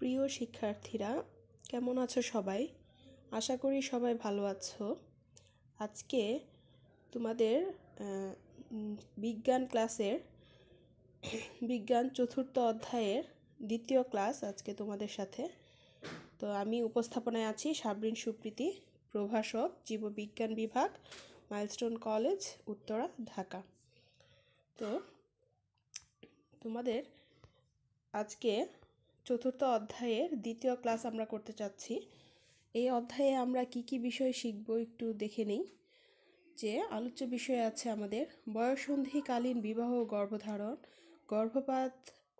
প্রিয় শিক্ষার্থীরা কেমন আছো সবাই আশা করি সবাই ভালো আছো আজকে তোমাদের বিজ্ঞান ক্লাসের বিজ্ঞান চতুর্থ অধ্যায়ের দ্বিতীয় ক্লাস আজকে তোমাদের সাথে তো আমি উপস্থাপনায় আছি সাবরিন সুপ্রীতি প্রভাষক জীববিজ্ঞান বিভাগ মাইলস্টোন কলেজ উত্তরা ঢাকা তো তোমাদের আজকে চতুর্থ অধ্যায়ের দ্বিতীয় ক্লাস আমরা করতে চাচ্ছি এই অধ্যায়ে আমরা কি কি বিষয় শিখব একটু দেখে নিই যে আলোচ্য বিষয় আছে আমাদের বয়সন্ধিকালীন বিবাহ গর্ভধারণ গর্ভপাত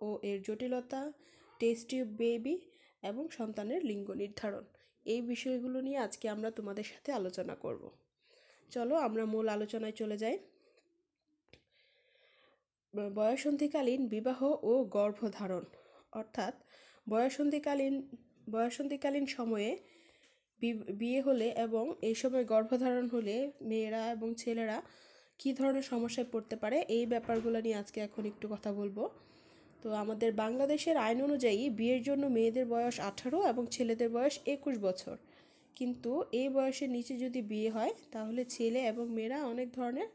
ও এর জটিলতা টেস্টিউব বেবি এবং সন্তানের লিঙ্গ নির্ধারণ এই বিষয়গুলো নিয়ে আজকে আমরা তোমাদের সাথে আলোচনা করব চলো আমরা মূল আলোচনায় চলে যাই বয়সন্ধিকালীন বিবাহ ও গর্ভধারণ অর্থাৎ বয়সন্ধিকালীন বয়সন্ধিকালীন সময়ে বিয়ে হলে এবং এই সময় গর্ভধারণ হলে মেয়েরা এবং ছেলেরা কি ধরনের সমস্যায় পড়তে পারে এই ব্যাপারগুলো নিয়ে আজকে এখন একটু কথা বলবো তো আমাদের বাংলাদেশের আইন অনুযায়ী বিয়ের জন্য মেয়েদের বয়স আঠারো এবং ছেলেদের বয়স একুশ বছর কিন্তু এই বয়সের নিচে যদি বিয়ে হয় তাহলে ছেলে এবং মেয়েরা অনেক ধরনের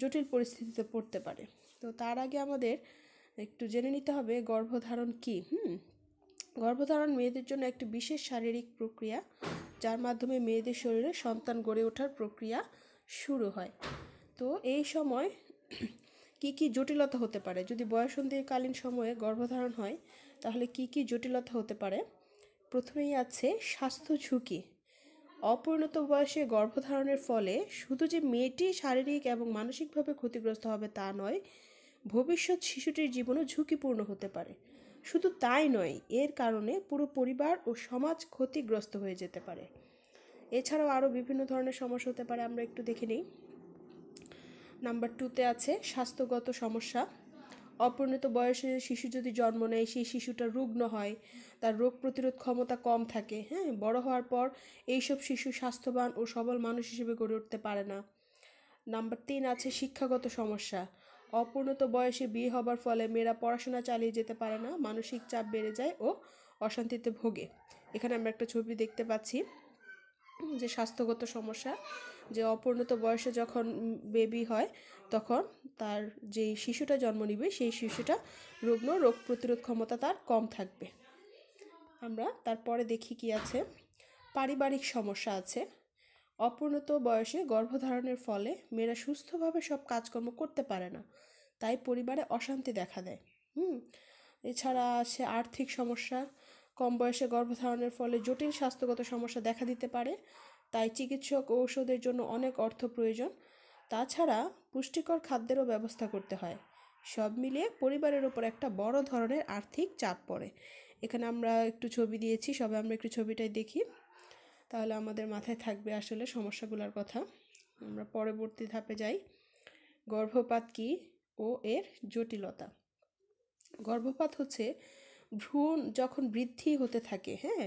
জটিল পরিস্থিতিতে পড়তে পারে তো তার আগে আমাদের একটু জেনে নিতে হবে গর্ভধারণ কী হুম গর্ভধারণ মেয়েদের জন্য একটি বিশেষ শারীরিক প্রক্রিয়া যার মাধ্যমে মেয়েদের শরীরে সন্তান গড়ে ওঠার প্রক্রিয়া শুরু হয় তো এই সময় কি কি জটিলতা হতে পারে যদি বয়সন্ধিকালীন সময়ে গর্ভধারণ হয় তাহলে কি কি জটিলতা হতে পারে প্রথমেই আছে স্বাস্থ্য ঝুঁকি অপরিণত বয়সে গর্ভধারণের ফলে শুধু যে মেয়েটি শারীরিক এবং মানসিকভাবে ক্ষতিগ্রস্ত হবে তা নয় ভবিষ্যৎ শিশুটির জীবনও ঝুঁকিপূর্ণ হতে পারে শুধু তাই নয় এর কারণে পুরো পরিবার ও সমাজ ক্ষতিগ্রস্ত হয়ে যেতে পারে এছাড়াও আরও বিভিন্ন ধরনের সমস্যা হতে পারে আমরা একটু দেখে নিই নাম্বার টুতে আছে স্বাস্থ্যগত সমস্যা অপরিণত বয়সে শিশু যদি জন্ম নেয় সেই শিশুটা রুগ্ন হয় তার রোগ প্রতিরোধ ক্ষমতা কম থাকে হ্যাঁ বড় হওয়ার পর এইসব শিশু স্বাস্থ্যবান ও সবল মানুষ হিসেবে গড়ে উঠতে পারে না নাম্বার তিন আছে শিক্ষাগত সমস্যা অপূর্ণত বয়সে বিয়ে হবার ফলে মেয়েরা পড়াশোনা চালিয়ে যেতে পারে না মানসিক চাপ বেড়ে যায় ও অশান্তিতে ভোগে এখানে আমরা একটা ছবি দেখতে পাচ্ছি যে স্বাস্থ্যগত সমস্যা যে অপূর্ণত বয়সে যখন বেবি হয় তখন তার যেই শিশুটা জন্ম নিবে সেই শিশুটা রুগ্ন রোগ প্রতিরোধ ক্ষমতা তার কম থাকবে আমরা তারপরে দেখি কি আছে পারিবারিক সমস্যা আছে অপরিণত বয়সে গর্ভধারণের ফলে মেয়েরা সুস্থভাবে সব কাজকর্ম করতে পারে না তাই পরিবারে অশান্তি দেখা দেয় হুম এছাড়া আছে আর্থিক সমস্যা কম বয়সে গর্ভধারণের ফলে জটিল স্বাস্থ্যগত সমস্যা দেখা দিতে পারে তাই চিকিৎসক ও ঔষধের জন্য অনেক অর্থ প্রয়োজন তাছাড়া পুষ্টিকর খাদ্যেরও ব্যবস্থা করতে হয় সব মিলিয়ে পরিবারের ওপর একটা বড় ধরনের আর্থিক চাপ পড়ে এখানে আমরা একটু ছবি দিয়েছি সবাই আমরা একটু ছবিটাই দেখি তাহলে আমাদের মাথায় থাকবে আসলে সমস্যাগুলোর কথা আমরা পরবর্তী ধাপে যাই গর্ভপাত কি ও এর জটিলতা গর্ভপাত হচ্ছে ভ্রূণ যখন বৃদ্ধি হতে থাকে হ্যাঁ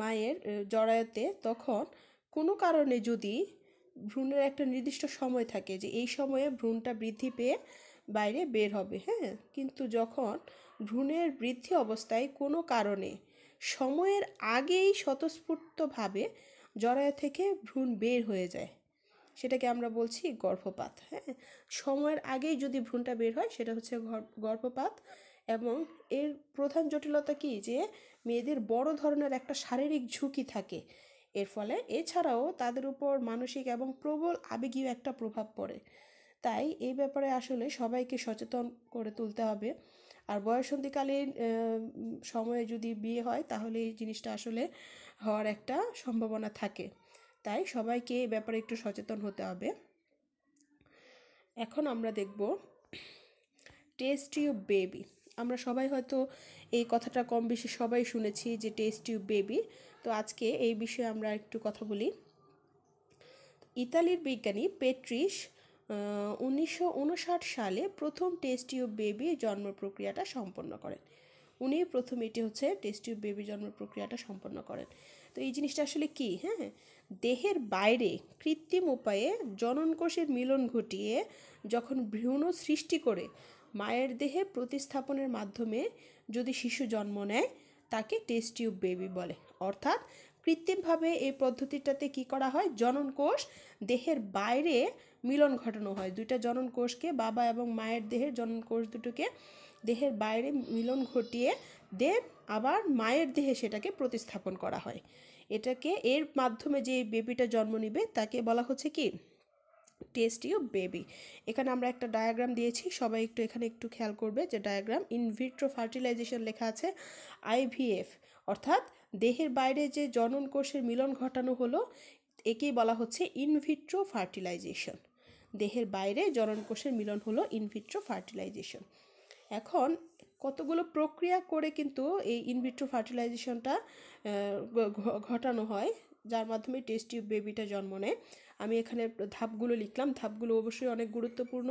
মায়ের জড়ায়তে তখন কোনো কারণে যদি ভ্রূণের একটা নির্দিষ্ট সময় থাকে যে এই সময়ে ভ্রূণটা বৃদ্ধি পেয়ে বাইরে বের হবে হ্যাঁ কিন্তু যখন ভ্রূণের বৃদ্ধি অবস্থায় কোনো কারণে সময়ের আগেই স্বতঃস্ফূর্তভাবে জরায়ু থেকে ভ্রূণ বের হয়ে যায় সেটাকে আমরা বলছি গর্ভপাত হ্যাঁ সময়ের আগেই যদি ভ্রূণটা বের হয় সেটা হচ্ছে গর্ভপাত এবং এর প্রধান জটিলতা কি যে মেয়েদের বড় ধরনের একটা শারীরিক ঝুঁকি থাকে এর ফলে এছাড়াও তাদের উপর মানসিক এবং প্রবল আবেগীয় একটা প্রভাব পড়ে তাই এই ব্যাপারে আসলে সবাইকে সচেতন করে তুলতে হবে আর বয়সন্ধিকালীন সময়ে যদি বিয়ে হয় তাহলে এই জিনিসটা আসলে হওয়ার একটা সম্ভাবনা থাকে তাই সবাইকে এই ব্যাপারে একটু সচেতন হতে হবে এখন আমরা দেখব টেস্ট বেবি আমরা সবাই হয়তো এই কথাটা কম বেশি সবাই শুনেছি যে টেস্ট বেবি তো আজকে এই বিষয়ে আমরা একটু কথা বলি ইতালির বিজ্ঞানী পেট্রিশ উনিশশো সালে প্রথম টেস্ট টিউব বেবি জন্ম প্রক্রিয়াটা সম্পন্ন করেন উনি প্রথম এটি হচ্ছে টেস্ট টিউব বেবি জন্ম প্রক্রিয়াটা সম্পন্ন করেন তো এই জিনিসটা আসলে কি হ্যাঁ দেহের বাইরে কৃত্রিম উপায়ে জননকোষের মিলন ঘটিয়ে যখন ভ্রূণ সৃষ্টি করে মায়ের দেহে প্রতিস্থাপনের মাধ্যমে যদি শিশু জন্ম নেয় তাকে টেস্ট বেবি বলে অর্থাৎ কৃত্রিমভাবে এই পদ্ধতিটাতে কি করা হয় জনন কোষ দেহের বাইরে মিলন ঘটানো হয় দুইটা জনন কোষকে বাবা এবং মায়ের দেহের জনন কোষ দুটোকে দেহের বাইরে মিলন ঘটিয়ে দেন আবার মায়ের দেহে সেটাকে প্রতিস্থাপন করা হয় এটাকে এর মাধ্যমে যে বেবিটা জন্ম নিবে তাকে বলা হচ্ছে কি টেস্টিও বেবি এখানে আমরা একটা ডায়াগ্রাম দিয়েছি সবাই একটু এখানে একটু খেয়াল করবে যে ডায়াগ্রাম ইনভিট্রো ফার্টিলাইজেশন লেখা আছে আইভিএফ অর্থাৎ দেহের বাইরে যে জনন কোষের মিলন ঘটানো হলো একেই বলা হচ্ছে ইনভিট্রো ফার্টিলাইজেশন দেহের বাইরে জনন কোষের মিলন হলো ইনভিট্রো ফার্টিলাইজেশন এখন কতগুলো প্রক্রিয়া করে কিন্তু এই ইনভিট্রো ফার্টিলাইজেশনটা ঘটানো হয় যার মাধ্যমে টেস্টি বেবিটা জন্ম নেয় আমি এখানে ধাপগুলো লিখলাম ধাপগুলো অবশ্যই অনেক গুরুত্বপূর্ণ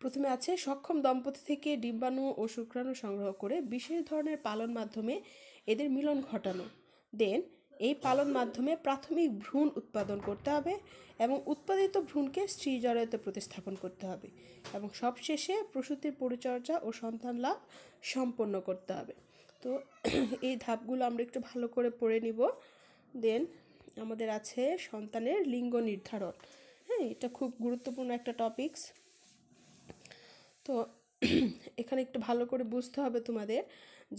প্রথমে আছে সক্ষম দম্পতি থেকে ডিম্বাণু ও শুক্রাণু সংগ্রহ করে বিশেষ ধরনের পালন মাধ্যমে এদের মিলন ঘটানো দেন এই পালন মাধ্যমে প্রাথমিক ভ্রূণ উৎপাদন করতে হবে এবং উৎপাদিত ভ্রূণকে স্ত্রীজরায়তে প্রতিস্থাপন করতে হবে এবং সবশেষে প্রসূতির পরিচর্যা ও সন্তান লাভ সম্পন্ন করতে হবে তো এই ধাপগুলো আমরা একটু ভালো করে পড়ে নিব দেন আমাদের আছে সন্তানের লিঙ্গ নির্ধারণ হ্যাঁ এটা খুব গুরুত্বপূর্ণ একটা টপিকস তো এখানে একটু ভালো করে বুঝতে হবে তোমাদের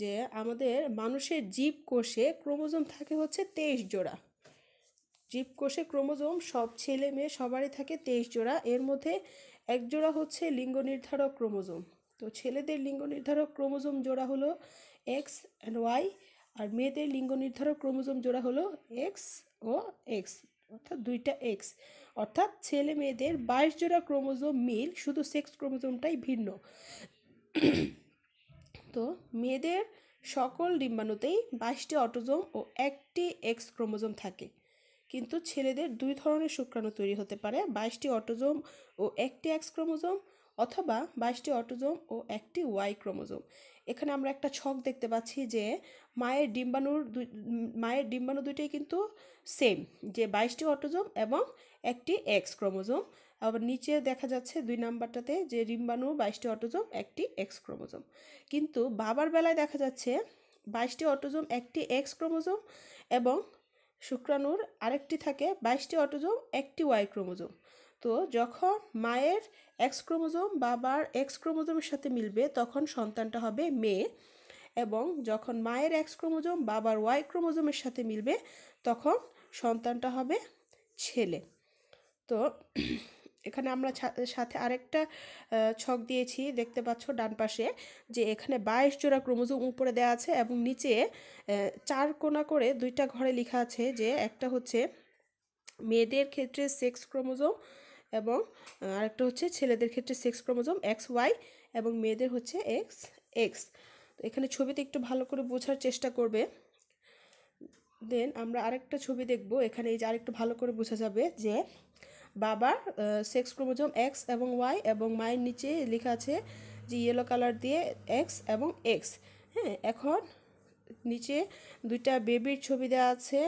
যে আমাদের মানুষের জীব কোষে ক্রোমোজোম থাকে হচ্ছে তেইশ জোড়া জীব কোষে ক্রোমোজোম সব ছেলে মেয়ে সবারই থাকে তেইশ জোড়া এর মধ্যে এক জোড়া হচ্ছে লিঙ্গ নির্ধারক ক্রোমোজোম তো ছেলেদের লিঙ্গ নির্ধারক ক্রোমোজোম জোড়া হলো এক্স অ্যান্ড ওয়াই আর মেয়েদের লিঙ্গ নির্ধারক ক্রোমোজোম জোড়া হলো এক্স ও এক্স অর্থাৎ দুইটা এক্স অর্থাৎ ছেলে মেয়েদের বাইশ জোড়া ক্রোমোজোম মিল শুধু সেক্স ক্রোমোজোমটাই ভিন্ন সাধারণত মেয়েদের সকল ডিম্বাণুতেই বাইশটি অটোজোম ও একটি এক্স ক্রোমোজোম থাকে কিন্তু ছেলেদের দুই ধরনের শুক্রাণু তৈরি হতে পারে বাইশটি অটোজোম ও একটি এক্স ক্রোমোজোম অথবা বাইশটি অটোজোম ও একটি ওয়াই ক্রোমোজোম এখানে আমরা একটা ছক দেখতে পাচ্ছি যে মায়ের ডিম্বাণুর দুই মায়ের ডিম্বাণু দুইটাই কিন্তু সেম যে বাইশটি অটোজোম এবং একটি এক্স ক্রোমোজোম আবার নিচে দেখা যাচ্ছে দুই নাম্বারটাতে যে রিম্বাণু বাইশটি অটোজম একটি এক্স ক্রোমোজম কিন্তু বাবার বেলায় দেখা যাচ্ছে বাইশটি অটোজম একটি এক্স ক্রোমোজম এবং শুক্রাণুর আরেকটি থাকে বাইশটি অটোজম একটি ওয়াই ক্রোমোজম তো যখন মায়ের এক্স ক্রোমোজম বাবার এক্স ক্রোমোজমের সাথে মিলবে তখন সন্তানটা হবে মেয়ে এবং যখন মায়ের এক্স ক্রোমোজম বাবার ওয়াই ক্রোমোজমের সাথে মিলবে তখন সন্তানটা হবে ছেলে তো এখানে আমরা সাথে আরেকটা ছক দিয়েছি দেখতে পাচ্ছ ডান পাশে যে এখানে বাইশ জোড়া ক্রোমোজোম উপরে দেওয়া আছে এবং নিচে চার কোনা করে দুইটা ঘরে লেখা আছে যে একটা হচ্ছে মেয়েদের ক্ষেত্রে সেক্স ক্রোমোজোম এবং আরেকটা হচ্ছে ছেলেদের ক্ষেত্রে সেক্স ক্রোমোজোম এক্স ওয়াই এবং মেয়েদের হচ্ছে এক্স এক্স তো এখানে ছবিতে একটু ভালো করে বোঝার চেষ্টা করবে দেন আমরা আরেকটা ছবি দেখব এখানে এই যে আরেকটু ভালো করে বোঝা যাবে যে বাবার সেক্স ক্রোমোজম এক্স এবং ওয়াই এবং মায়ের নিচে লেখা আছে যে ইয়েলো কালার দিয়ে এক্স এবং এক্স হ্যাঁ এখন নিচে দুইটা বেবির ছবি দেওয়া আছে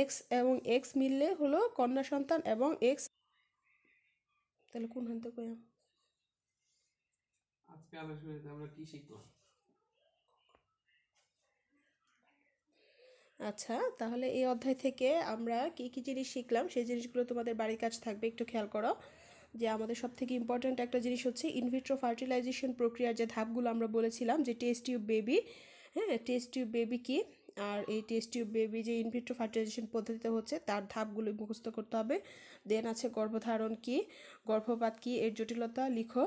এক্স এবং এক্স মিললে হলো কন্যা সন্তান এবং এক্স তাহলে কোন হান্তে কয়াম আজকে আলোচনাতে আমরা কি শিখলাম আচ্ছা তাহলে এই অধ্যায় থেকে আমরা কি কি জিনিস শিখলাম সেই জিনিসগুলো তোমাদের বাড়ির কাজ থাকবে একটু খেয়াল করো যে আমাদের সব থেকে ইম্পর্ট্যান্ট একটা জিনিস হচ্ছে ইনভিট্রো ফার্টিলাইজেশন প্রক্রিয়ার যে ধাপগুলো আমরা বলেছিলাম যে টেস্ট টিউব বেবি হ্যাঁ টেস্ট টিউব বেবি কি আর এই টেস্ট টিউব বেবি যে ইনভিট্রো ফার্টিলাইজেশন পদ্ধতিতে হচ্ছে তার ধাপগুলো মুখস্থ করতে হবে দেন আছে গর্ভধারণ কি গর্ভপাত কি এর জটিলতা লিখো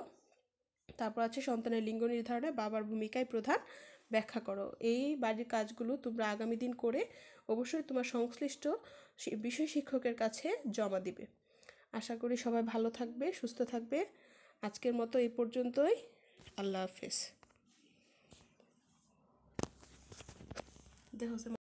তারপর আছে সন্তানের লিঙ্গ নির্ধারণে বাবার ভূমিকায় প্রধান ব্যাখ্যা করো এই বাড়ির কাজগুলো তোমরা আগামী দিন করে অবশ্যই তোমার সংশ্লিষ্ট বিষয় শিক্ষকের কাছে জমা দিবে আশা করি সবাই ভালো থাকবে সুস্থ থাকবে আজকের মতো এই পর্যন্তই আল্লাহ হাফেজ